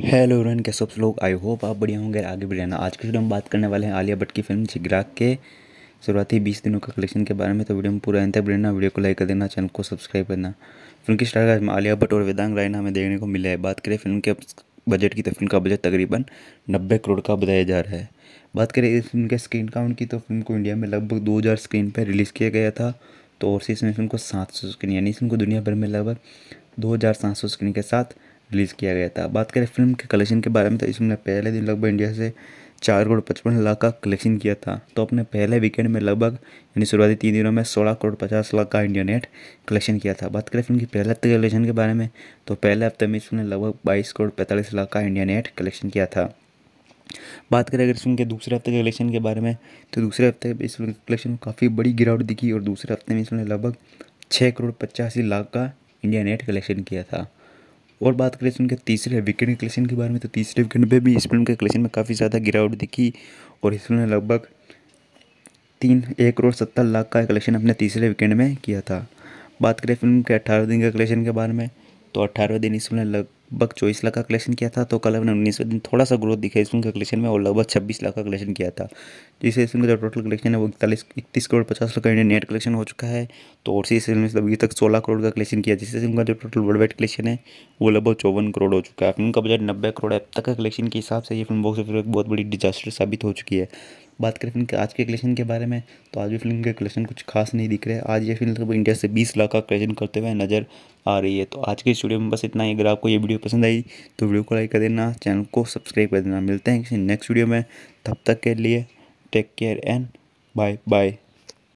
hello run के सब लोग आई होप आप बढ़िया होंगे आगे भी रहना आज के वीडियो हम बात करने वाले हैं आलिया भट्ट की फिल्म जिगराग के शुरुआती बीस दिनों का कलेक्शन के बारे में तो वीडियो में पूरा अंत बढ़ना वीडियो को लाइक कर देना चैनल को सब्सक्राइब करना फिल्म की स्टार में आलिया भट्ट और वेदांग रायना हमें देखने को मिला है बात करें फिल्म के बजट की तो फिल्म का बजट तकरीबन नब्बे करोड़ का बताया जा रहा है बात करें इस फिल्म के स्क्रीन काउंट की तो फिल्म को इंडिया में लगभग दो हज़ार स्क्रीन पर रिलीज़ किया गया था तो और से इसमें फिल्म को सात सौ स्क्रीन यानी इसमें को दुनिया भर में लगभग दो हज़ार सात सौ स्क्रीन के साथ रिलीज़ किया गया था बात करें फिल्म के कलेक्शन के बारे में तो इसमें पहले दिन लगभग इंडिया से चार करोड़ पचपन लाख का कलेक्शन किया था तो अपने पहले वीकेंड में लगभग यानी शुरुआती तीन दिनों में सोलह करोड़ पचास लाख का इंडिया नेट कलेक्शन किया था बात करें फिल्म की पहले हफ्ते कलेक्शन के बारे में तो पहले हफ्ते में इसने लगभग बाईस करोड़ पैंतालीस लाख का इंडिया नेट कलेक्शन किया था बात करें अगर इसमें दूसरे हफ्ते के कलेक्शन के बारे में तो दूसरे हफ्ते इस फिल्म कलेक्शन काफ़ी बड़ी गिरावट दिखी और दूसरे हफ्ते में इसने लगभग छः करोड़ पचासी लाख का इंडिया नेट कलेक्शन किया था और बात करें उनके तीसरे विकेट कलेक्शन के बारे में तो तीसरे विकेट में भी इस फिल्म के कलेक्शन में काफ़ी ज़्यादा गिरावट दिखी और इस फिल्म ने लगभग तीन एक करोड़ सत्तर लाख का कलेक्शन अपने तीसरे वीकेंड में किया था बात करें फिल्म के अट्ठारह दिन के कलेक्शन के बारे में तो अट्ठारह दिन इस फिल्म ने लग लगभग चौबीस लाख का कलेक्शन किया था तो कल हमने उन्नीसवें दिन थोड़ा सा ग्रोथ दिखा इसमें कलेक्शन में और लगभग छब्बीस लाख का कलेक्शन किया था जिससे इसमें जो टोटल कलेक्शन है वो इकतालीस इकतीस करोड़ पचास लाख का नेट कलेक्शन हो चुका है तो और सी में अभी तक सोलह करोड़ का कलेक्शन किया जिससे इसमें जो टोटल वर्ल्ड वाइड कलेक्शन है वो लगभग चौवन करोड़ हो चुका है फिल्म का बजट नब्बे करोड़ है अब तक का कलेक्शन के हिसाब से ये फिल्म बॉक्स ऑफिस बहुत बड़ी डिजास्टर साबित हो चुकी है बात करें फिल्म के आज के कलेक्शन के बारे में तो आज भी फिल्म के कलेक्शन कुछ खास नहीं दिख रहे हैं आज ये फिल्म लगभग इंडिया से बीस लाख का कलेक्शन करते हुए नज़र आ रही है तो आज के स्टूडियो में बस इतना ही अगर आपको ये वीडियो पसंद आई तो वीडियो को लाइक कर देना चैनल को सब्सक्राइब कर देना मिलते हैं किसी नेक्स्ट वीडियो में तब तक के लिए take care and bye bye